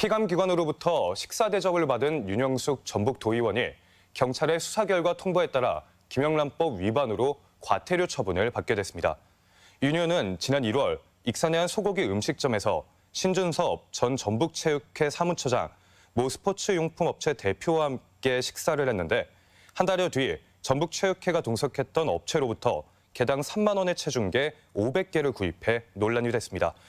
피감기관으로부터 식사 대접을 받은 윤영숙 전북 도의원이 경찰의 수사 결과 통보에 따라 김영란법 위반으로 과태료 처분을 받게 됐습니다. 윤 의원은 지난 1월 익산의 한 소고기 음식점에서 신준섭 전 전북체육회 사무처장, 모 스포츠용품업체 대표와 함께 식사를 했는데 한 달여 뒤 전북체육회가 동석했던 업체로부터 개당 3만 원의 체중계 500개를 구입해 논란이 됐습니다.